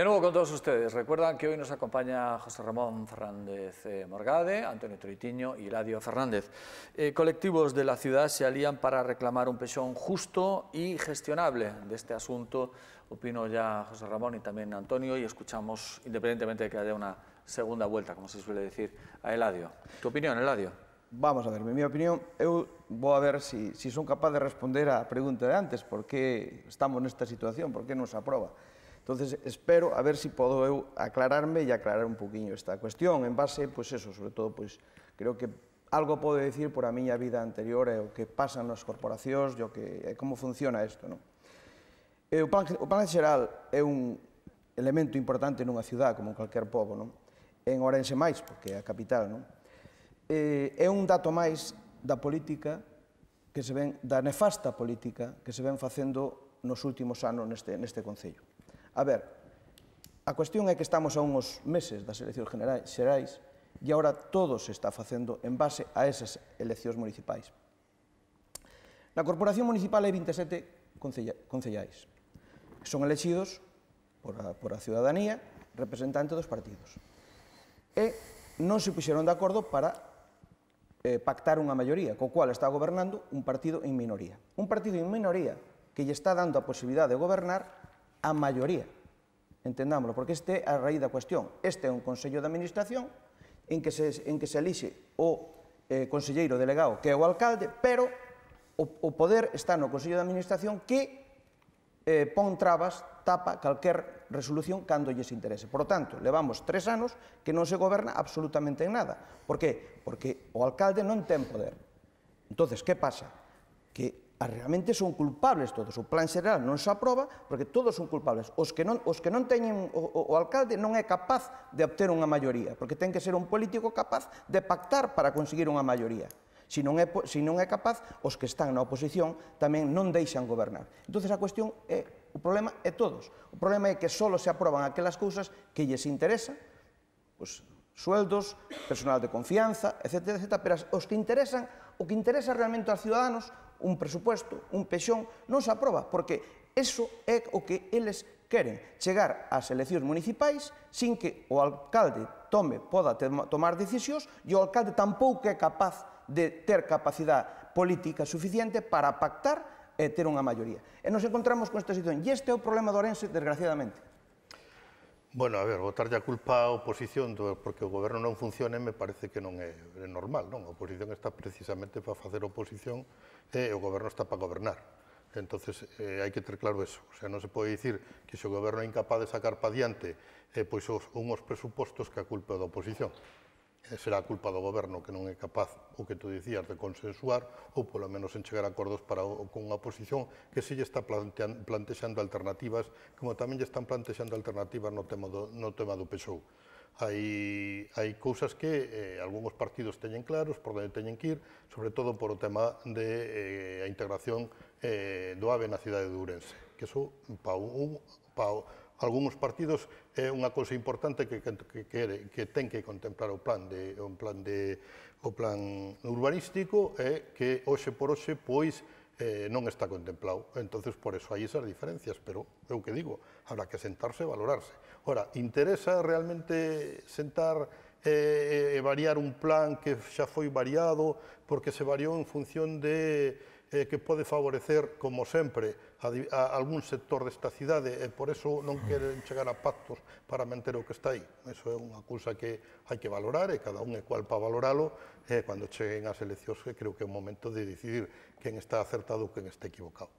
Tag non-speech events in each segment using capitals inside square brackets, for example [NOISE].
De nuevo con todos ustedes. Recuerdan que hoy nos acompaña José Ramón Fernández eh, Morgade, Antonio Troitiño y Eladio Fernández. Eh, colectivos de la ciudad se alían para reclamar un pechón justo y gestionable. De este asunto opino ya José Ramón y también Antonio y escuchamos, independientemente de que haya una segunda vuelta, como se suele decir, a Eladio. Tu opinión, Eladio? Vamos a ver, mi opinión, eu vou a ver si, son capaces de responder la pregunta de antes, por qué estamos en esta situación, por qué no se aprueba. Entonces, espero a ver se si podo eu aclararme e aclarar un poquinho esta cuestión en base, pois pues eso, sobre todo, pois pues, creo que algo podo decir por a miña vida anterior e o que pasan nas corporacións e o que e como funciona isto, non? E o plan, o plan xeral é un elemento importante nunha ciudad como calquer pobo, non? En Orense máis, porque é a capital, non? E, é un dato máis da política que se ven, da nefasta política que se ven facendo nos últimos anos neste, neste Concello. A ver, a cuestión é que estamos a uns meses das eleccións generais, xerais e agora todo se está facendo en base a esas eleccións municipais. Na Corporación Municipal hai 27 concellais. Son elexidos por a, por a ciudadanía representante dos partidos. E non se puxeron de acordo para eh, pactar unha maioría, co cual está gobernando un partido en minoría. Un partido en minoría que lle está dando a posibilidade de gobernar a maioría. Entendámoslo, porque este é a raíz da cuestión. Este é un Consello de Administración en que se, en que se elixe o eh, conselleiro delegado, que é o alcalde, pero o, o poder está no Consello de Administración que eh, pon trabas, tapa calquer resolución cando lles interese. Por tanto, levamos tres anos que non se goberna absolutamente en nada. Por que? Porque o alcalde non ten poder. Entonces, que pasa? Que Ah, realmente son culpables todos. O plan xeral non se aproba porque todos son culpables. Os que non, os que non teñen o, o alcalde non é capaz de obter unha maioría, porque ten que ser un político capaz de pactar para conseguir unha maioría. Se non, é, se non é capaz, os que están na oposición tamén non deixan gobernar. Entón, a cuestión é, o problema é todos. O problema é que só se aproban aquelas cousas que lles interesa, pois, sueldos, personal de confianza, etc, etc, pero os que interesan, o que interesa realmente aos ciudadanos, un presupuesto, un pexón, non se aproba, porque eso é o que eles queren, chegar ás eleccións municipais sin que o alcalde tome, poda tomar decisións e o alcalde tampouco é capaz de ter capacidade política suficiente para pactar e ter unha maioría. E nos encontramos con esta situación. E este é o problema de Orense, desgraciadamente. Bueno, a ver, votarlle a culpa á oposición do, porque o goberno non funcione me parece que non é, normal, non? A oposición está precisamente para facer oposición e o goberno está para gobernar. Entonces, eh, hai que ter claro eso. O sea, non se pode dicir que se o goberno é incapaz de sacar para diante eh, pois os, unhos presupostos que a culpa é da oposición será a culpa do goberno que non é capaz o que tú dicías de consensuar ou polo menos en chegar a acordos para o, con unha posición que se lle está plantexando alternativas como tamén lle están plantexando alternativas no tema do, no tema do PSOE. Hai, hai cousas que eh, algúns partidos teñen claros por onde teñen que ir, sobre todo por o tema de eh, a integración eh, do AVE na cidade de Ourense, que iso pa un, pa, algúns partidos é unha cousa importante que, que, que, que ten que contemplar o plan de o plan de o plan urbanístico é que hoxe por hoxe pois eh, non está contemplado. Entonces por eso hai esas diferencias, pero é o que digo, habrá que sentarse e valorarse. Ora, interesa realmente sentar eh, eh variar un plan que xa foi variado porque se variou en función de eh, que pode favorecer, como sempre, a, a algún sector desta cidade e por eso non queren chegar a pactos para manter o que está aí. Eso é unha cousa que hai que valorar e cada un é cual para valoralo e eh, cando cheguen as eleccións que creo que é o momento de decidir quen está acertado ou quen está equivocado.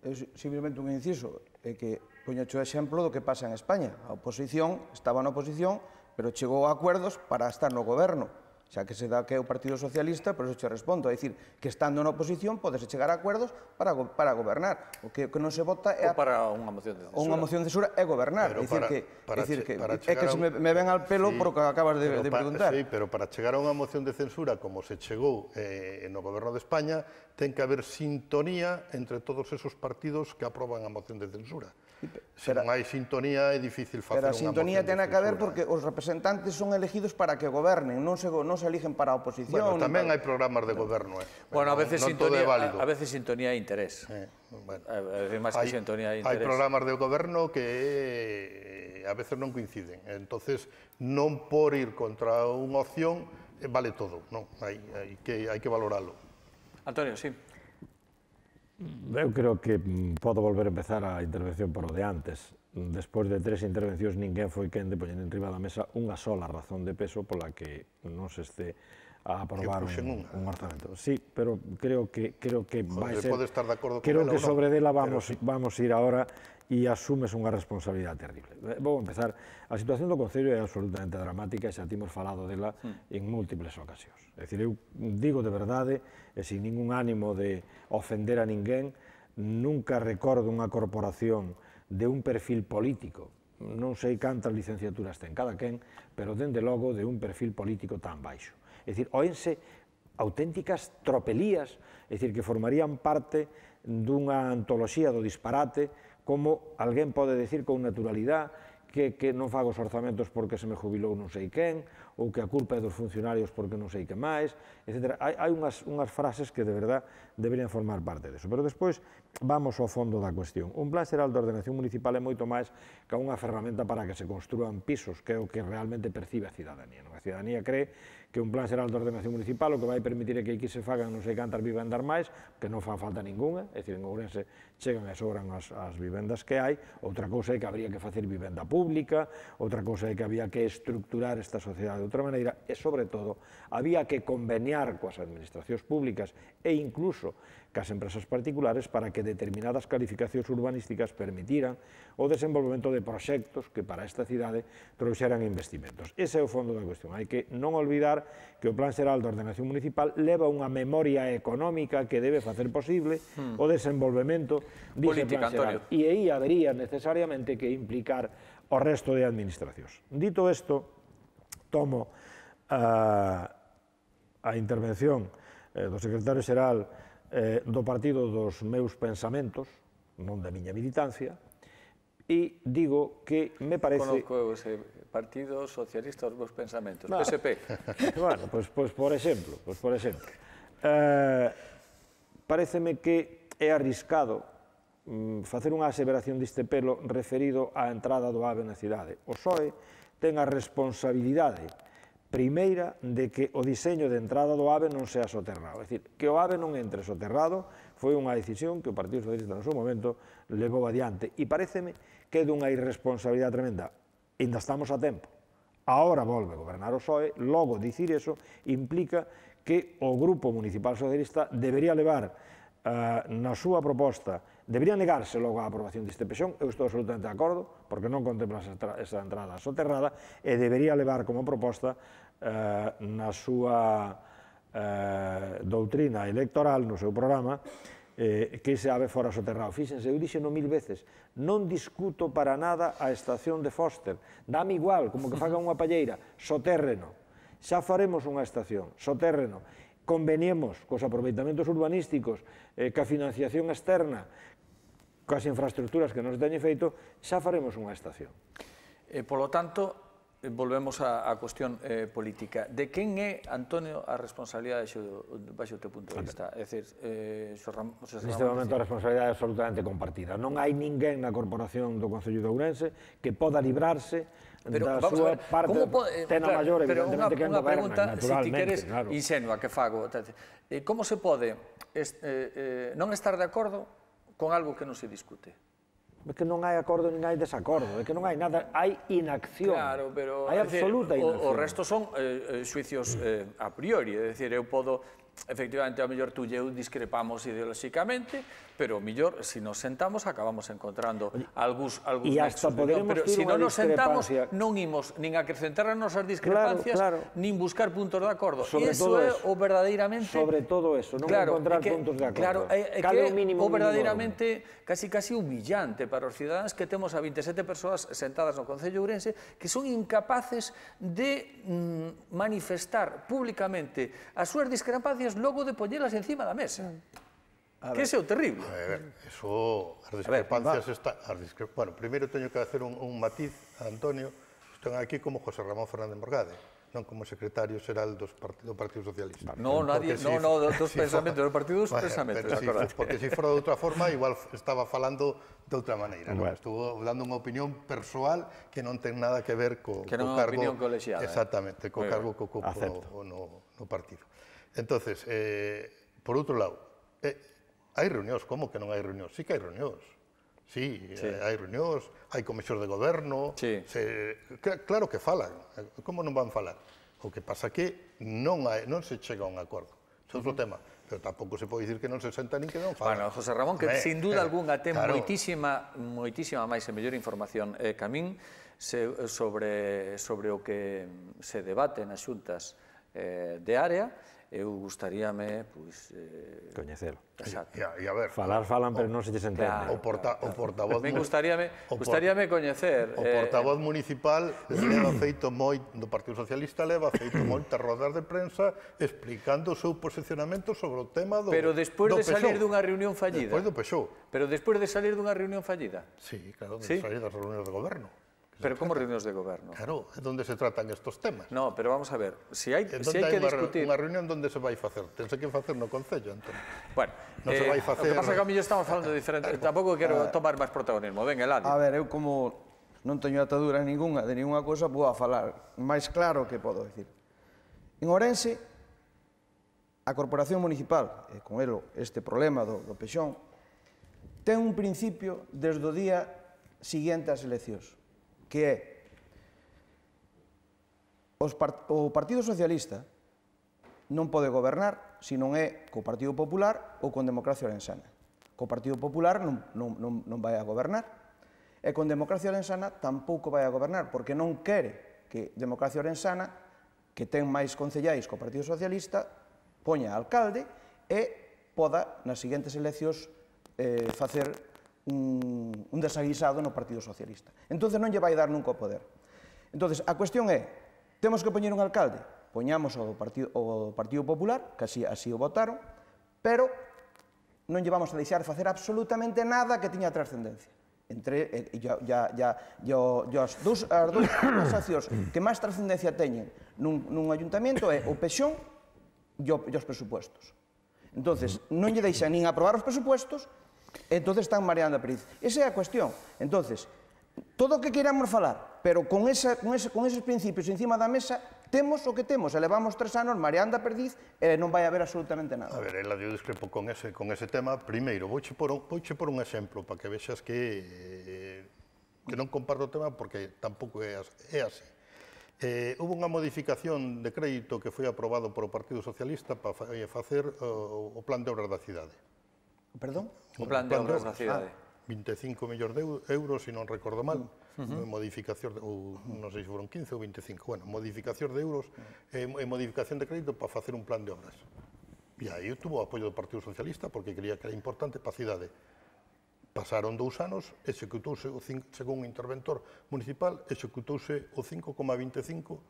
É simplemente un inciso, é que poñacho o exemplo do que pasa en España. A oposición estaba na oposición, pero chegou a acuerdos para estar no goberno xa que se dá que é o Partido Socialista, por eso che respondo, é dicir, que estando na oposición podes chegar a acordos para, go para gobernar. O que, que non se vota é... A... Ou para unha moción de censura. Unha moción de censura é gobernar. Pero dicir para, que, para dicir que, para é que se me, me ven al pelo sí, por que acabas de, de preguntar. Sí, pero para chegar a unha moción de censura como se chegou eh, no goberno de España, ten que haber sintonía entre todos esos partidos que aproban a moción de censura. Se pero, non hai sintonía é difícil facer unha Pero a sintonía ten que haber porque os representantes son elegidos para que gobernen, non se, non se eligen para a oposición. Bueno, tamén hai programas de goberno, eh. Bueno, a veces, sintonía, a, veces sintonía e interés. Eh, bueno. A veces máis que sintonía e interés. Hai programas de goberno que eh, a veces non coinciden. Entonces, non por ir contra unha opción eh, vale todo, non? Hai, hai que, hai que valoralo. Antonio, sí. Eu creo que mm, podo volver a empezar a intervención por o de antes despois de tres intervencións ninguén foi quen de poñer en riba da mesa unha sola razón de peso pola que non se este a aprobar un, un orzamento. Sí, pero creo que creo que vai ser pode estar de acordo con Creo que sobre dela vamos pero... vamos ir agora e asumes unha responsabilidade terrible. Eh, vou empezar. A situación do Concello é absolutamente dramática e xa timos falado dela en múltiples ocasións. É dicir, eu digo de verdade, e sin ningún ánimo de ofender a ninguén, nunca recordo unha corporación de un perfil político. Non sei cantas licenciaturas ten cada quen, pero dende logo de un perfil político tan baixo. É dicir, oense auténticas tropelías, é dicir, que formarían parte dunha antoloxía do disparate, como alguén pode decir con naturalidade que, que non fago os orzamentos porque se me jubilou non sei quen, ou que a culpa é dos funcionarios porque non sei que máis, etc. Hai, hai unhas, unhas frases que de verdad deberían formar parte deso. Pero despois vamos ao fondo da cuestión. Un plan xeral de ordenación municipal é moito máis que unha ferramenta para que se construan pisos, que é o que realmente percibe a cidadanía. Non? A cidadanía cree que un plan xeral de ordenación municipal o que vai permitir que aquí se fagan non sei cantas vivendas máis, que non fan falta ninguna, é dicir, en Ourense chegan e sobran as, as vivendas que hai, outra cousa é que habría que facer vivenda pública, outra cousa é que había que estructurar esta sociedade de outra maneira, e, sobre todo, había que conveniar coas administracións públicas e incluso as empresas particulares para que determinadas calificacións urbanísticas permitiran o desenvolvemento de proxectos que para esta cidade trouxeran investimentos. Ese é o fondo da cuestión. Hai que non olvidar que o Plan Xeral de Ordenación Municipal leva unha memoria económica que debe facer posible hmm. o desenvolvemento dise Política, Plan Xeral. Antonio. E aí habería necesariamente que implicar o resto de administracións. Dito isto, tomo a, ah, a intervención eh, do secretario xeral eh, do partido dos meus pensamentos, non da miña militancia, e digo que me parece... Conozco ese Partido Socialista dos meus pensamentos, no. Ah. PSP. [LAUGHS] bueno, pois pues, pues, por exemplo, pues, por exemplo. Eh, pareceme que é arriscado mm, facer unha aseveración deste pelo referido á entrada do AVE na cidade. O PSOE ten a responsabilidade Primeira, de que o diseño de entrada do AVE non sea soterrado. É dicir, que o AVE non entre soterrado foi unha decisión que o Partido Socialista no seu momento levou adiante. E pareceme que é dunha irresponsabilidade tremenda. Inda estamos a tempo. Ahora volve a gobernar o PSOE, logo dicir eso implica que o Grupo Municipal Socialista debería levar uh, na súa proposta debería negarse logo a aprobación deste pexón, eu estou absolutamente de acordo, porque non contempla esa entrada soterrada, e debería levar como proposta Eh, na súa eh, doutrina electoral, no seu programa, eh, que ese ave fora soterrado. Fíxense, eu dixeno mil veces, non discuto para nada a estación de Foster, dame igual, como que faga unha palleira, soterreno, Xa faremos unha estación, soterreno, Conveniemos cos aproveitamentos urbanísticos, eh, ca financiación externa, coas infraestructuras que nos teñen feito, xa faremos unha estación. E, polo tanto, volvemos á, á cuestión eh, política. De quen é, Antonio, a responsabilidade xo, baixo o teu punto de vista? É dicir, eh, xo Ram, xo Ramón, Neste momento a responsabilidade é absolutamente compartida. Non hai ninguén na corporación do Concello de Ourense que poda librarse pero, da súa ver, parte como pode, eh, tena claro, maior, evidentemente, que unha pregunta, si ti queres, claro. insenua, que fago. Eh, como se pode est, eh, eh, non estar de acordo con algo que non se discute? É que non hai acordo nin hai desacordo, é que non hai nada, hai inacción. Claro, pero hai absoluta decir, inacción. O, o resto son eh, suicios eh, eh, a priori, é dicir, eu podo efectivamente a mellor tú e eu discrepamos ideolóxicamente, pero mellor se si nos sentamos acabamos encontrando algúns algúns e hasta nexos, pero se si non nos sentamos non imos nin acrecentar as nosas discrepancias claro, claro. nin buscar puntos de acordo sobre eso é o verdadeiramente sobre todo eso non claro, encontrar que, puntos de acordo claro, é, é que mínimo, o verdadeiramente mínimo. casi casi humillante para os cidadáns que temos a 27 persoas sentadas no Concello Ourense que son incapaces de mm, manifestar públicamente as súas discrepancias logo de poñelas encima da mesa mm que ese é o terrible. A ver, eso, as discrepancias a ver, está... As discre... Bueno, primeiro teño que hacer un, un matiz a Antonio. Están aquí como José Ramón Fernández Morgade non como secretario xeral dos part do Partido Socialista. No, porque nadie, si, no, no, dos si [LAUGHS] pensamentos, do Partido dos bueno, pensamentos, si, Porque se si fora de outra forma, igual estaba falando de outra maneira. Bueno. Non? Estuvo dando unha opinión persoal que non ten nada que ver co, que non co cargo... opinión colexiada. Eh. Exactamente, eh? co cargo co, co, no, no, no partido. Entonces, eh, por outro lado, eh, Hai reunións, como que non hai reunións? Sí que hai reunións. Sí, sí. Eh, hai reunións, hai comisións de goberno, sí. se, claro que falan, como non van falar? O que pasa que non, hai, non se chega a un acordo. é outro uh -huh. tema pero tampouco se pode dicir que non se senta nin que non fala. Bueno, José Ramón, que Me, sin duda eh, algunha ten claro. moitísima, moitísima máis e mellor información eh, que a min se, sobre, sobre o que se debate nas xuntas eh, de área, eu gustaríame pois eh coñecelo. Exacto. E a, e a ver, falar falan, o, pero non se lles entende. Claro, o, porta, claro. o portavoz Me gustaríame, o por, gustaríame coñecer. O portavoz eh, municipal leva feito moi do Partido Socialista leva feito [COUGHS] moitas rodas de prensa explicando o seu posicionamento sobre o tema do Pero despois do de salir dunha reunión fallida. Despois do Peixou. Pero despois de salir dunha reunión fallida. Sí, claro, de sí? salir das reunións de goberno. Pero como reunións de goberno? Claro, é onde se tratan estos temas. No, pero vamos a ver, se hai, se hai que discutir... Unha reunión onde se vai facer? Tense que facer no Concello, entón. Bueno, no eh, se vai facer... o que pasa é que a mí estamos falando de diferente... Tampouco quero ah. tomar máis protagonismo. Venga, Eladio. A ver, eu como non teño atadura ninguna de ninguna cosa, vou a falar máis claro que podo decir. En Orense, a Corporación Municipal, e con elo este problema do, do Peixón, ten un principio desde o día siguiente ás eleccións que é os o Partido Socialista non pode gobernar se non é co Partido Popular ou con Democracia Orensana. Co Partido Popular non, non, non, non vai a gobernar e con Democracia Orensana tampouco vai a gobernar porque non quere que Democracia Orensana, que ten máis concellais co Partido Socialista, poña alcalde e poda nas seguintes eleccións eh, facer un, un desaguisado no Partido Socialista. Entonces non lle vai dar nunca o poder. Entonces, a cuestión é, temos que poñer un alcalde? Poñamos o Partido, Partido Popular, que así, así o votaron, pero non lle vamos a deixar facer absolutamente nada que tiña trascendencia. Entre, e, ya, ya, ya, yo, yo as dúas as [COUGHS] que máis trascendencia teñen nun, nun ayuntamento é o pexón e os presupuestos. Entonces, non lle deixan nin aprobar os presupuestos, entonces están mareando a perdiz. Esa é a cuestión. Entonces, todo o que queramos falar, pero con, esa, con, ese, con esos principios encima da mesa, temos o que temos. Elevamos tres anos mareando a perdiz e non vai haber absolutamente nada. A ver, Ela, eu discrepo con ese, con ese tema. Primeiro, vouche por, vouche por un exemplo para que vexas que, eh, que non comparto o tema porque tampouco é, é así. Eh, hubo unha modificación de crédito que foi aprobado por o Partido Socialista para eh, facer o, o plan de obras da cidade. Perdón? O plan de obras na cidade. Ah, 25 millóns de euros, se non recordo mal, mm, uh -huh. modificación, ou non sei se foron 15 ou 25, bueno, modificación de euros e, modificación de crédito para facer un plan de obras. E aí tuvo o apoio do Partido Socialista porque creía que era importante para a cidade. Pasaron dous anos, executouse o 5, según o interventor municipal, executouse o 5,25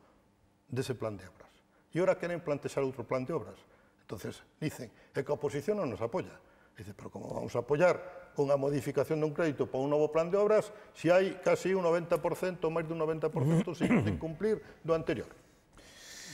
dese plan de obras. E ora queren plantexar outro plan de obras. Entonces, dicen, é que a oposición non nos apoia. Dice, pero como vamos a apoyar unha modificación dun crédito para un novo plan de obras se si hai casi un 90%, máis dun 90% [CLEARS THROAT] sin cumplir do anterior?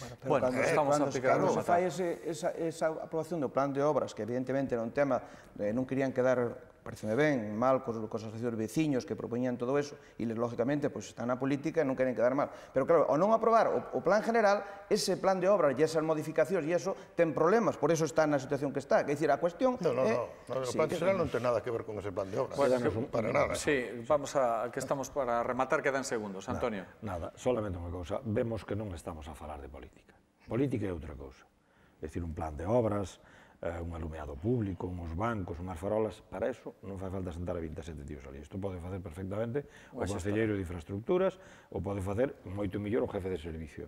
Bueno, pero bueno, cando, estamos cando, cando se fai ese, esa, esa aprobación do plan de obras, que evidentemente era un tema, eh, non querían quedar pareceme ben, mal cos, cos asociacións veciños que propoñían todo eso, e lógicamente pois, están na política e non queren quedar mal. Pero claro, ao non aprobar o, o plan general, ese plan de obras e esas modificacións e eso ten problemas, por eso está na situación que está. Que dizer, a cuestión... No, no, non, no, no, o sí, plan general non ten nada que ver con ese plan de obras, pues, que, para nada. Mm, sí, vamos a que estamos para rematar, quedan segundos. Antonio. Nada, nada solamente unha cousa, vemos que non estamos a falar de política. Política é outra cousa. É dicir, un plan de obras, eh, un alumeado público, uns bancos, unhas farolas, para eso non fai falta sentar a 27 tíos ali. Isto pode facer perfectamente o, o Conselleiro de Infraestructuras, ou pode facer moito mellor o jefe de servicio.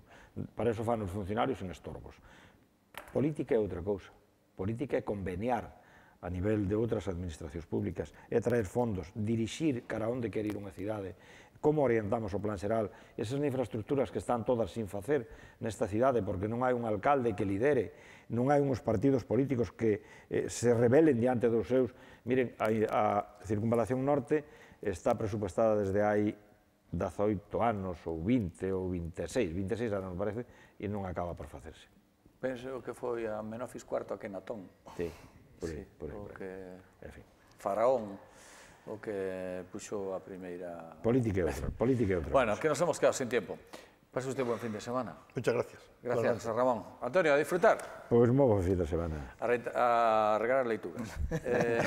Para eso fan os funcionarios en estorbos. Política é outra cousa. Política é conveniar a nivel de outras administracións públicas, é traer fondos, dirixir cara onde quer ir unha cidade, como orientamos o plan xeral. Esas infraestructuras que están todas sin facer nesta cidade, porque non hai un alcalde que lidere, non hai uns partidos políticos que eh, se rebelen diante dos seus. Miren, a, circunvalación norte está presupuestada desde hai 18 anos, ou 20, ou 26, 26 anos, parece, e non acaba por facerse. Penso que foi a Menofis IV a Kenatón. Sí, por aí, por aí. Que... En fin. Faraón. o que puso a primera... Política y otra. política e Bueno, que nos hemos quedado sin tiempo. Pase usted buen fin de semana. Muchas gracias. Gracias, Ramón. Antonio, a disfrutar. Pues muy buen fin de semana. A, re a regalar [LAUGHS] eh,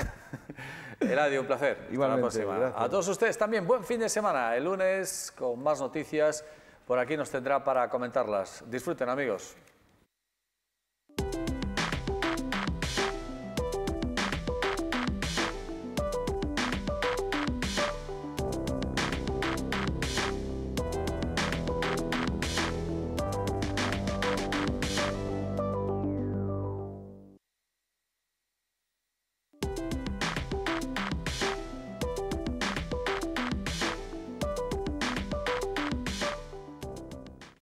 Eladio, un placer. Igualmente, A todos ustedes también, buen fin de semana. El lunes, con más noticias, por aquí nos tendrá para comentarlas. Disfruten, amigos.